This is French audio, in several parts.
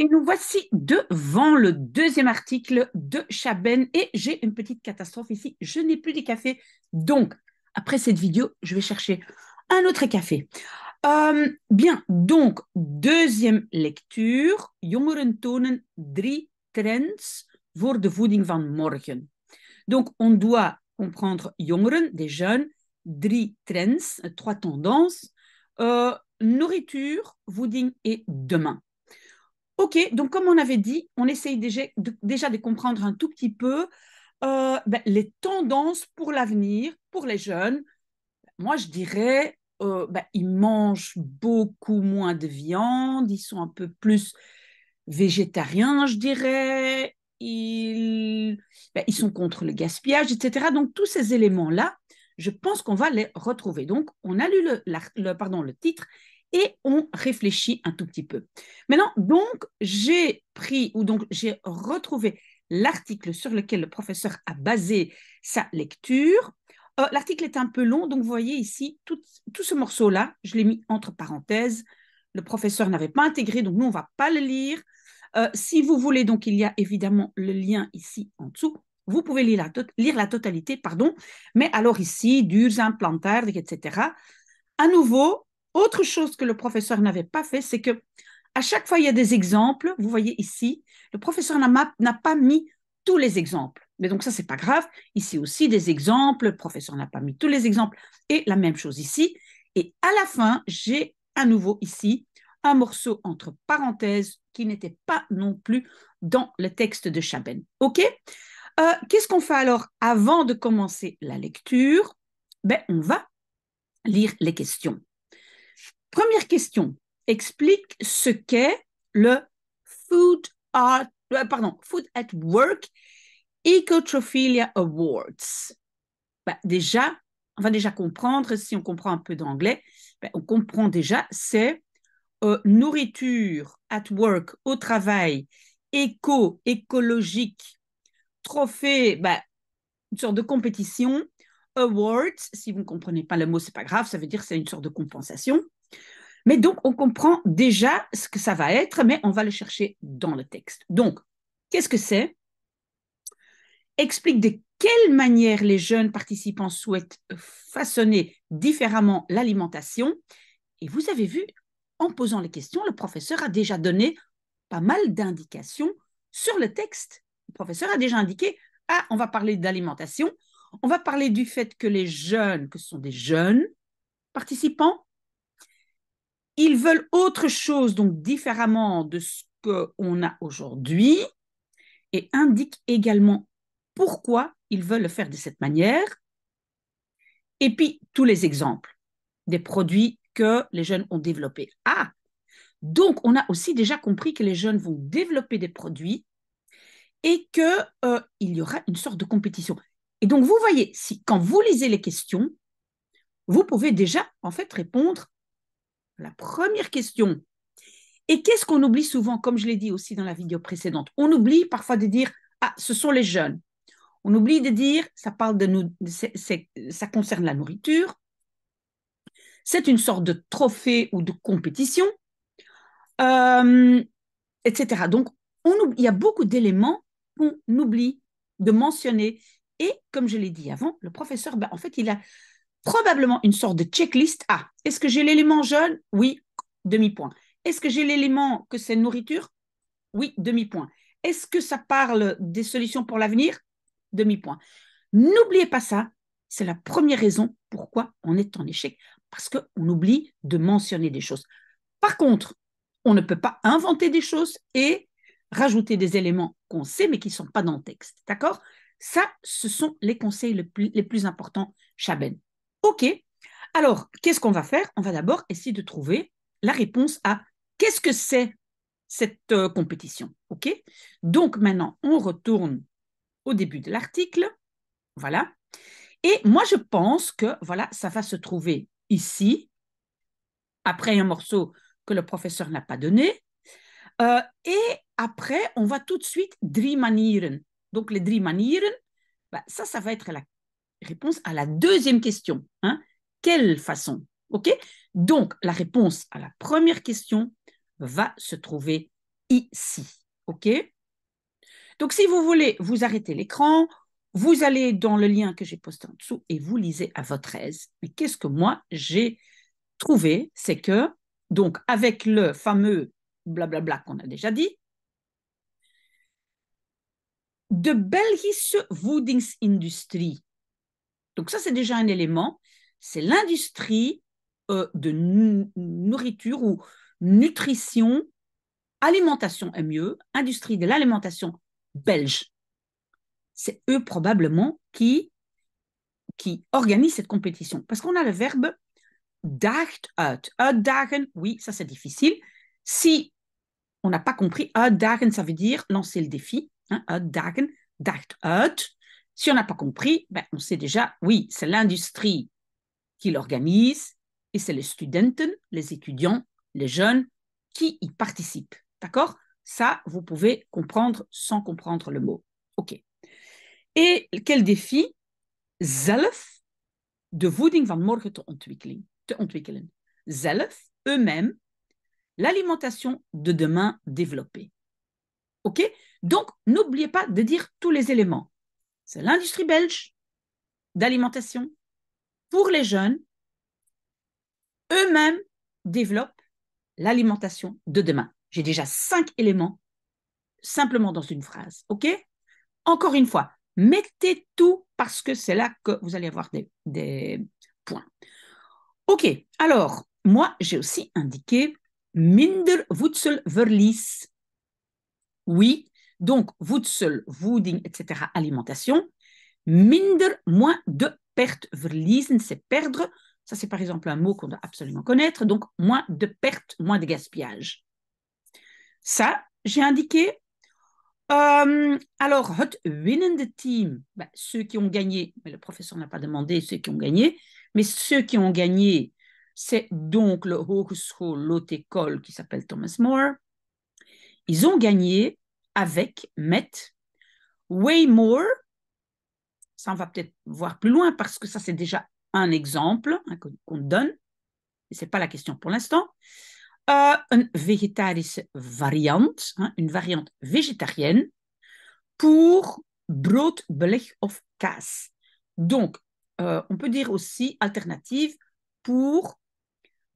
Et nous voici devant le deuxième article de Chaben. Et j'ai une petite catastrophe ici. Je n'ai plus de café. Donc, après cette vidéo, je vais chercher un autre café. Euh, bien, donc, deuxième lecture. Jongeren tonen drie trends voor de voeding van morgen. Donc, on doit comprendre jongeren, des jeunes, drie trends, trois tendances, euh, nourriture, voeding et demain. Ok, donc comme on avait dit, on essaye déjà de, comprendre un tout petit peu euh, ben, les tendances pour l'avenir, pour les jeunes. Moi, je dirais, euh, ben, ils mangent beaucoup moins de viande, ils sont un peu plus végétariens, je dirais, ils, ben, ils sont contre le gaspillage, etc. Donc tous ces éléments-là, je pense qu'on va les retrouver. Donc, on a lu pardon, le titre et on réfléchit un tout petit peu. Maintenant, donc, j'ai pris ou donc j'ai retrouvé l'article sur lequel le professeur a basé sa lecture. Euh, l'article est un peu long, donc vous voyez ici, tout, ce morceau-là, je l'ai mis entre parenthèses. Le professeur n'avait pas intégré, donc nous, on ne va pas le lire. Euh, si vous voulez, donc il y a évidemment le lien ici en dessous. Vous pouvez lire la, lire la totalité, pardon. Mais alors ici, durs implantaires, etc. À nouveau, autre chose que le professeur n'avait pas fait, c'est que à chaque fois, il y a des exemples. Vous voyez ici, le professeur n'a pas mis tous les exemples. Mais donc ça, ce n'est pas grave. Ici aussi, des exemples. Le professeur n'a pas mis tous les exemples. Et la même chose ici. Et à la fin, j'ai à nouveau ici un morceau entre parenthèses qui n'était pas non plus dans le texte de Chaben. OK euh, Qu'est-ce qu'on fait alors avant de commencer la lecture ben, On va lire les questions. Première question, explique ce qu'est le Food euh, pardon, at Work Ecotrophilia Awards. Ben, déjà, on va déjà comprendre, si on comprend un peu d'anglais, ben, on comprend déjà, c'est euh, nourriture at work, au travail, éco, écologique, trophée, ben, une sorte de compétition, awards, si vous ne comprenez pas le mot, c'est pas grave, ça veut dire c'est une sorte de compensation. Mais donc, on comprend déjà ce que ça va être, mais on va le chercher dans le texte. Donc, qu'est-ce que c'est Explique de quelle manière les jeunes participants souhaitent façonner différemment l'alimentation. Et vous avez vu, en posant les questions, le professeur a déjà donné pas mal d'indications sur le texte. Le professeur a déjà indiqué, ah, on va parler d'alimentation, on va parler du fait que les jeunes, que ce sont des jeunes participants, ils veulent autre chose, donc différemment de ce qu'on a aujourd'hui, et indiquent également pourquoi ils veulent le faire de cette manière. Et puis, tous les exemples des produits que les jeunes ont développés. Ah, donc on a aussi déjà compris que les jeunes vont développer des produits et qu'il euh, y aura une sorte de compétition. Et donc, vous voyez, si, quand vous lisez les questions, vous pouvez déjà, en fait, répondre la première question. Et qu'est-ce qu'on oublie souvent, comme je l'ai dit aussi dans la vidéo précédente On oublie parfois de dire Ah, ce sont les jeunes. On oublie de dire Ça parle de nous, ça concerne la nourriture. C'est une sorte de trophée ou de compétition, euh, etc. Donc, il y a beaucoup d'éléments qu'on oublie de mentionner. Et comme je l'ai dit avant, le professeur, ben, en fait, il a probablement une sorte de checklist. Ah, est-ce que j'ai l'élément jeune Oui, demi-point. Est-ce que j'ai l'élément que c'est nourriture Oui, demi-point. Est-ce que ça parle des solutions pour l'avenir Demi-point. N'oubliez pas ça, c'est la première raison pourquoi on est en échec, parce qu'on oublie de mentionner des choses. Par contre, on ne peut pas inventer des choses et rajouter des éléments qu'on sait mais qui ne sont pas dans le texte. D'accord Ça, ce sont les conseils les plus, importants, Chaben. OK. Alors, qu'est-ce qu'on va faire On va d'abord essayer de trouver la réponse à qu'est-ce que c'est cette euh, compétition. OK Donc maintenant, on retourne au début de l'article. Voilà. Et moi, je pense que voilà, ça va se trouver ici, après un morceau que le professeur n'a pas donné. Euh, et après, on va tout de suite drie manieren. Donc les drie manieren, bah, ça, ça va être la réponse à la deuxième question. Hein. Quelle façon Ok Donc, la réponse à la première question va se trouver ici. Ok Donc, si vous voulez, vous arrêtez l'écran, vous allez dans le lien que j'ai posté en dessous et vous lisez à votre aise. Mais qu'est-ce que moi j'ai trouvé C'est que, donc, avec le fameux blablabla qu'on a déjà dit, de Belgische voedingsindustrie donc ça, c'est déjà un élément. C'est l'industrie euh, de nourriture ou nutrition, alimentation est mieux, industrie de l'alimentation belge. C'est eux probablement qui, qui organisent cette compétition. Parce qu'on a le verbe dacht uit. Uitdagen, oui, ça c'est difficile. Si on n'a pas compris, dagen », ça veut dire lancer le défi. Hein, dagen »,« uit. Si on n'a pas compris, ben, on sait déjà, oui, c'est l'industrie qui l'organise et c'est les studenten, les étudiants, les jeunes qui y participent. D'accord Ça, vous pouvez comprendre sans comprendre le mot. OK. Et quel défi Zelf de voeding van morgen te ontwikkelen. Te ontwikkelen. Zelf, eux-mêmes, l'alimentation de demain développée. OK Donc, n'oubliez pas de dire tous les éléments c'est l'industrie belge d'alimentation pour les jeunes. Eux-mêmes développent l'alimentation de demain. J'ai déjà cinq éléments simplement dans une phrase. OK Encore une fois, mettez tout parce que c'est là que vous allez avoir des, points. OK, alors, moi, j'ai aussi indiqué Minder Wutzel Verlies. Oui, donc, voedsel, voeding, etc., alimentation. Minder, moins de pertes. Verliezen, c'est perdre. Ça, c'est par exemple un mot qu'on doit absolument connaître. Donc, moins de pertes, moins de gaspillage. Ça, j'ai indiqué. Euh, alors, hot winnende team, ben, ceux qui ont gagné, mais le professeur n'a pas demandé ceux qui ont gagné, mais ceux qui ont gagné, c'est donc le Hogeschool, l'autre école qui s'appelle Thomas More. Ils ont gagné avec, met. more, ça on va peut-être voir plus loin parce que ça c'est déjà un exemple hein, qu'on donne, mais ce n'est pas la question pour l'instant. Euh, une végétarische variante, hein, une variante végétarienne pour brood, beleg of kaas. Donc, euh, on peut dire aussi alternative pour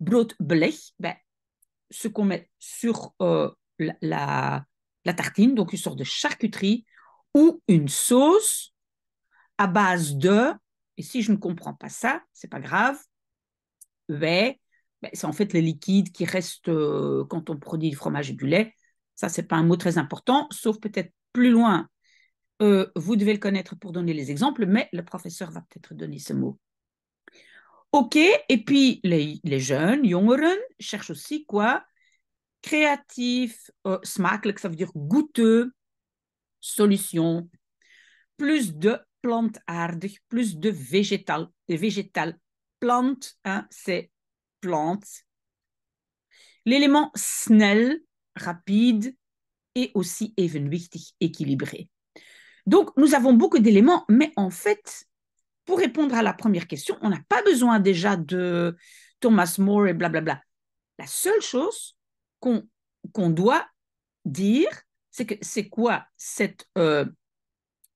brood beleg, ben, ce qu'on met sur euh, la, la tartine, donc une sorte de charcuterie, ou une sauce à base de, et si je ne comprends pas ça, c'est pas grave, mais ben, ben, c'est en fait le liquide qui reste euh, quand on produit du fromage et du lait. Ça, c'est pas un mot très important, sauf peut-être plus loin. Euh, vous devez le connaître pour donner les exemples, mais le professeur va peut-être donner ce mot. OK, et puis les, les jeunes, jongeren, cherchent aussi quoi créatif, euh, smakelijk, ça veut dire goûteux, solution, plus de plantaardig, plus de végétal. De végétal, hein, c'est plantes, L'élément snel, rapide, et aussi evenwichtig, équilibré. Donc, nous avons beaucoup d'éléments, mais en fait, pour répondre à la première question, on n'a pas besoin déjà de Thomas More et blablabla. La seule chose qu'on doit dire, c'est que c'est quoi cette euh,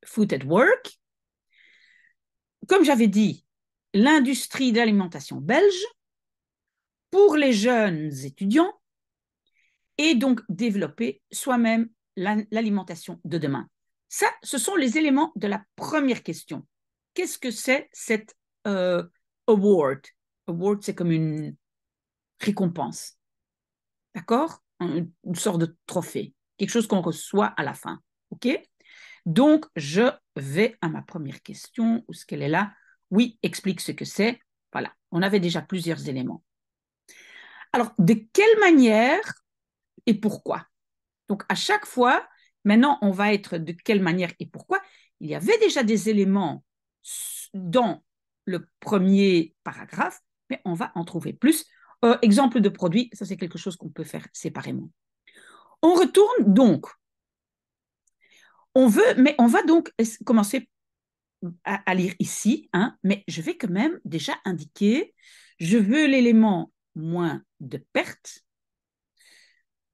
food at work Comme j'avais dit, l'industrie de l'alimentation belge pour les jeunes étudiants et donc développer soi-même l'alimentation de demain. Ça, ce sont les éléments de la première question. Qu'est-ce que c'est cette euh, award Award, c'est comme une récompense. D'accord Une sorte de trophée, quelque chose qu'on reçoit à la fin. OK Donc, je vais à ma première question. Où est-ce qu'elle est là Oui, explique ce que c'est. Voilà, on avait déjà plusieurs éléments. Alors, de quelle manière et pourquoi Donc, à chaque fois, maintenant, on va être de quelle manière et pourquoi. Il y avait déjà des éléments dans le premier paragraphe, mais on va en trouver plus euh, exemple de produit, ça c'est quelque chose qu'on peut faire séparément. On retourne donc. On veut, mais on va donc commencer à, lire ici, hein, mais je vais quand même déjà indiquer, je veux l'élément moins de perte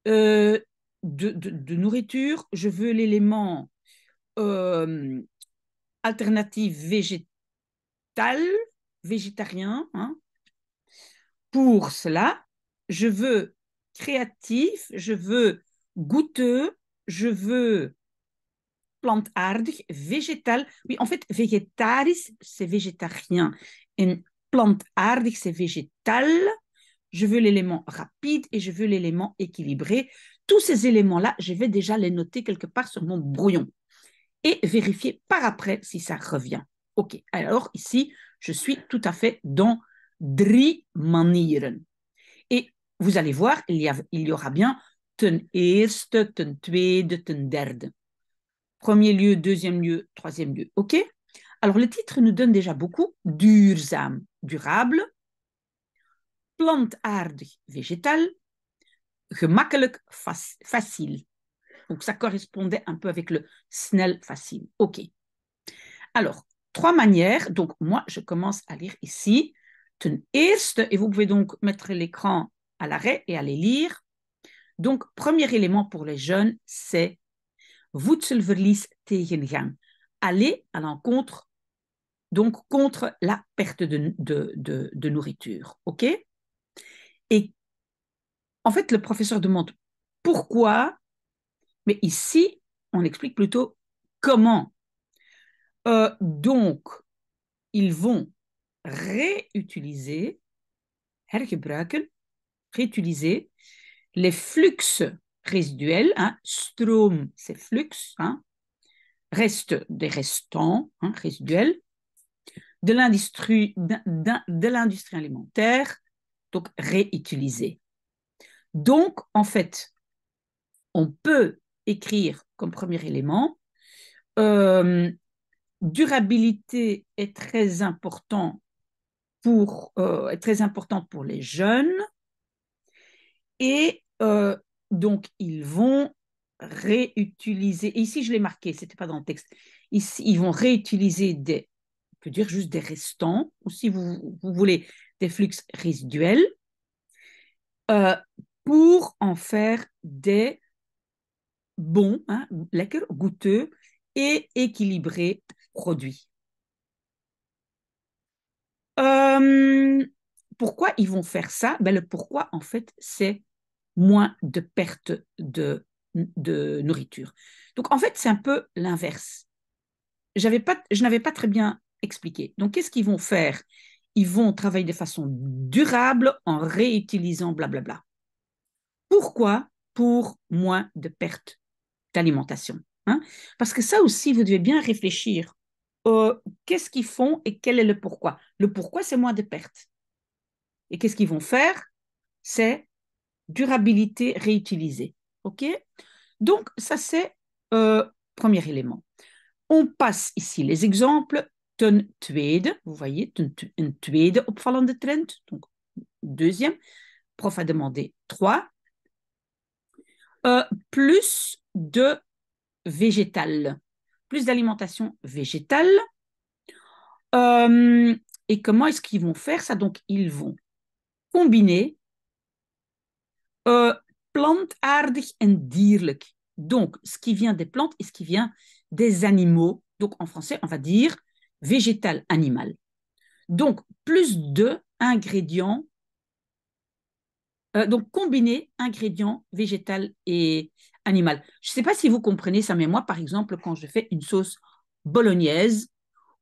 euh, de, nourriture, je veux l'élément euh, alternative végétale, végétarien, hein, pour cela, je veux créatif, je veux goûteux, je veux plante ardue, végétal. Oui, en fait, végétaris, c'est végétarien. Une plante ardue, c'est végétal. Je veux l'élément rapide et je veux l'élément équilibré. Tous ces éléments-là, je vais déjà les noter quelque part sur mon brouillon et vérifier par après si ça revient. OK, alors ici, je suis tout à fait dans drie manieren. Et vous allez voir, il y, a, il y aura bien ten eerste, ten tweede, ten derde. Premier lieu, deuxième lieu, troisième lieu. OK Alors le titre nous donne déjà beaucoup. Duurzaam, durable. Plantaardig, végétal. Gemakkelijk, facile. Donc ça correspondait un peu avec le snel, facile. OK. Alors, trois manières. Donc moi, je commence à lire ici et vous pouvez donc mettre l'écran à l'arrêt et aller lire. Donc, premier élément pour les jeunes, c'est voedselverlies tegengaan. Aller à l'encontre, donc contre la perte de, de, de, nourriture. OK Et en fait, le professeur demande pourquoi, mais ici, on explique plutôt comment. Euh, donc, ils vont réutiliser, hergebruiken, réutiliser les flux résiduels, hein, strom, c'est flux, hein, reste des restants hein, résiduels, de l'industrie alimentaire, donc réutiliser. Donc, en fait, on peut écrire comme premier élément, euh, durabilité est très important pour, euh, est très importante pour les jeunes. Et euh, donc, ils vont réutiliser, ici je l'ai marqué, ce n'était pas dans le texte, ici, ils vont réutiliser des, peut dire juste des restants, ou si vous, voulez, des flux résiduels, euh, pour en faire des bons, hein, goûteux et équilibrés produits pourquoi ils vont faire ça ben, Le pourquoi, en fait, c'est moins de pertes de, de nourriture. Donc, en fait, c'est un peu l'inverse. je n'avais pas très bien expliqué. Donc, qu'est-ce qu'ils vont faire Ils vont travailler de façon durable en réutilisant blablabla. Bla bla. Pourquoi Pour moins de pertes d'alimentation. Hein? Parce que ça aussi, vous devez bien réfléchir euh, qu'est-ce qu'ils font et quel est le pourquoi. Le pourquoi, c'est moins de pertes. Et qu'est-ce qu'ils vont faire C'est durabilité réutilisée. OK Donc, ça, c'est euh, premier élément. On passe ici les exemples. Ten tweede, vous voyez, een tweede opvallende trend. Donc, deuxième. Prof a demandé trois. Euh, plus de végétal plus d'alimentation végétale. Euh, et comment est-ce qu'ils vont faire ça Donc, ils vont combiner euh, plantaardig en dierlijk. Donc, ce qui vient des plantes et ce qui vient des animaux. Donc, en français, on va dire végétal, animal. Donc, plus de ingrédients euh, donc, combiner ingrédients végétal et animal. Je ne sais pas si vous comprenez ça, mais moi, par exemple, quand je fais une sauce bolognaise,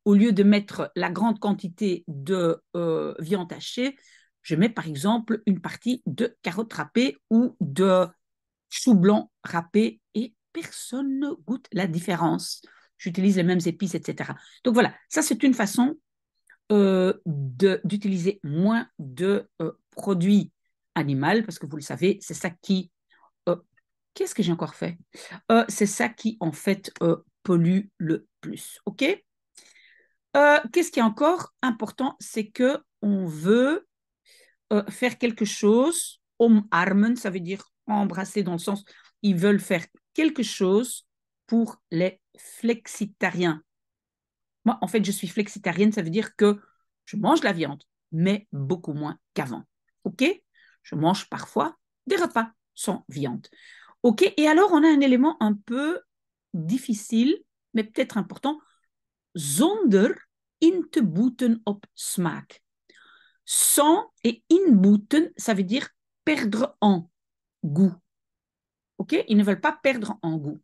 au lieu de mettre la grande quantité de euh, viande hachée, je mets par exemple une partie de carottes râpées ou de chou blanc râpé et personne ne goûte la différence. J'utilise les mêmes épices, etc. Donc voilà, ça c'est une façon euh, d'utiliser moins de produits animal, parce que vous le savez, c'est ça qui... Euh, qu'est-ce que j'ai encore fait euh, C'est ça qui, en fait, euh, pollue le plus. OK Qu'est-ce qui est encore important C'est que on veut faire quelque chose, armen, ça veut dire embrasser dans le sens, ils veulent faire quelque chose pour les flexitariens. Moi, en fait, je suis flexitarienne, ça veut dire que je mange la viande, mais beaucoup moins qu'avant. OK je mange parfois des repas sans viande. OK Et alors, on a un élément un peu difficile, mais peut-être important. Zonder boeten op smaak. Sans et in inboeten, ça veut dire perdre en goût. OK Ils ne veulent pas perdre en goût.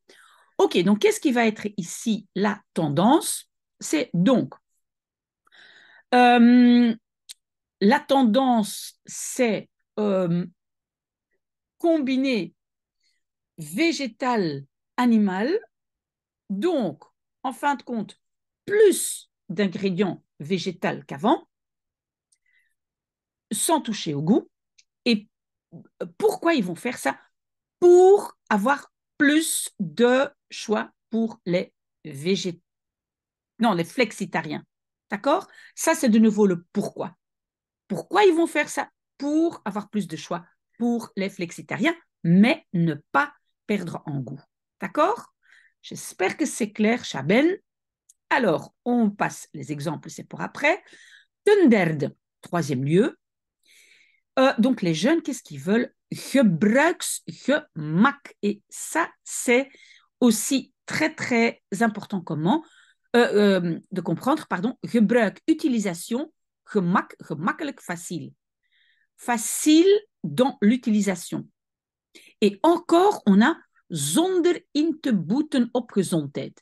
OK, donc qu'est-ce qui va être ici la tendance C'est donc, euh, la tendance, c'est euh, combiné végétal-animal, donc en fin de compte, plus d'ingrédients végétaux qu'avant, sans toucher au goût. Et pourquoi ils vont faire ça Pour avoir plus de choix pour les végétaux. Non, les flexitariens. D'accord Ça, c'est de nouveau le pourquoi. Pourquoi ils vont faire ça pour avoir plus de choix pour les flexitariens, mais ne pas perdre en goût. D'accord J'espère que c'est clair, Chaben. Alors, on passe les exemples, c'est pour après. Thunderd, troisième lieu. Euh, donc, les jeunes, qu'est-ce qu'ils veulent Gebruiks, gemak. Et ça, c'est aussi très, très important comment euh, euh, de comprendre, pardon, gebruik, utilisation, gemak, gemakkelijk, facile facile dans l'utilisation. Et encore, on a zonder in te boeten gezondheid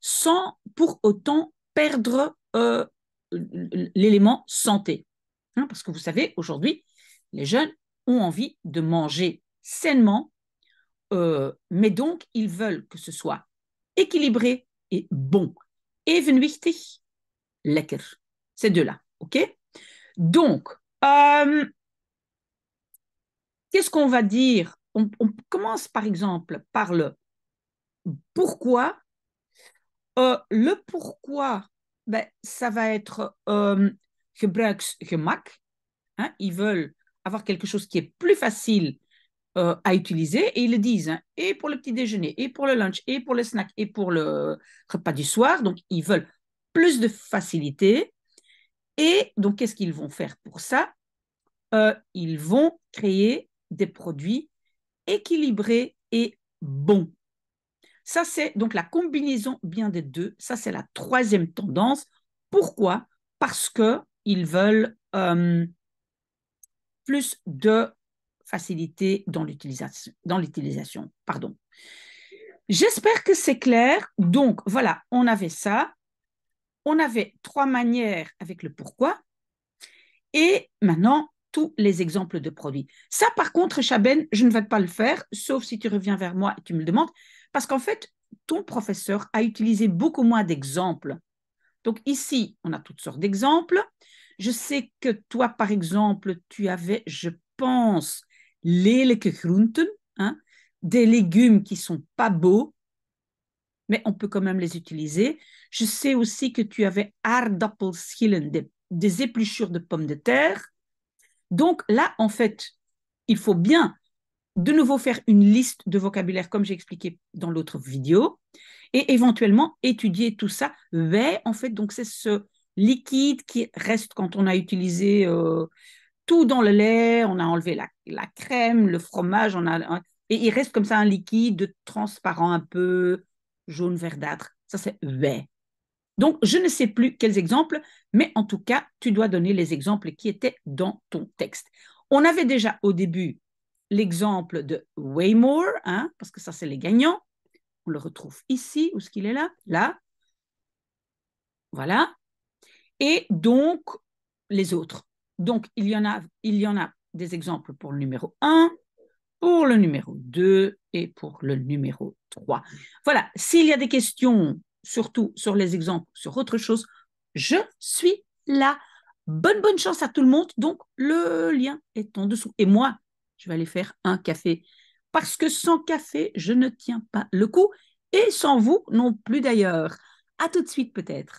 sans pour autant perdre euh, l'élément santé. Hein, parce que vous savez, aujourd'hui, les jeunes ont envie de manger sainement, euh, mais donc ils veulent que ce soit équilibré et bon. Evenwichtig, lecker. Ces deux-là, ok Donc, euh, Qu'est-ce qu'on va dire on, commence par exemple par le pourquoi. Euh, le pourquoi, ben, ça va être euh, que Hein, ils veulent avoir quelque chose qui est plus facile euh, à utiliser et ils le disent. Hein, et pour le petit déjeuner, et pour le lunch, et pour le snack, et pour le repas du soir. Donc, ils veulent plus de facilité. Et donc, qu'est-ce qu'ils vont faire pour ça euh, Ils vont créer des produits équilibrés et bons. Ça, c'est donc la combinaison bien des deux. Ça, c'est la troisième tendance. Pourquoi Parce qu'ils veulent euh, plus de facilité dans l'utilisation. Dans pardon. J'espère que c'est clair. Donc, voilà, on avait ça. On avait trois manières avec le pourquoi. Et maintenant, tous les exemples de produits. Ça, par contre, Chaben, je ne vais pas le faire, sauf si tu reviens vers moi et tu me le demandes, parce qu'en fait, ton professeur a utilisé beaucoup moins d'exemples. Donc ici, on a toutes sortes d'exemples. Je sais que toi, par exemple, tu avais, je pense, les hein, des légumes qui sont pas beaux, mais on peut quand même les utiliser. Je sais aussi que tu avais aardappelschillen, des, des épluchures de pommes de terre. Donc là, en fait, il faut bien de nouveau faire une liste de vocabulaire comme j'ai expliqué dans l'autre vidéo et éventuellement étudier tout ça. Vais, en fait, donc c'est ce liquide qui reste quand on a utilisé euh, tout dans le lait, on a enlevé la, crème, le fromage, on a, et il reste comme ça un liquide transparent un peu jaune verdâtre. Ça, c'est vert. Donc, je ne sais plus quels exemples, mais en tout cas, tu dois donner les exemples qui étaient dans ton texte. On avait déjà au début l'exemple de Waymore, hein, parce que ça, c'est les gagnants. On le retrouve ici, où est-ce qu'il est là Là. Voilà. Et donc, les autres. Donc, il y en a, il y en a des exemples pour le numéro 1, pour le numéro 2 et pour le numéro 3. Voilà, s'il y a des questions surtout sur les exemples, sur autre chose. Je suis là. Bonne, bonne chance à tout le monde. Donc, le lien est en dessous. Et moi, je vais aller faire un café. Parce que sans café, je ne tiens pas le coup. Et sans vous non plus d'ailleurs. À tout de suite peut-être.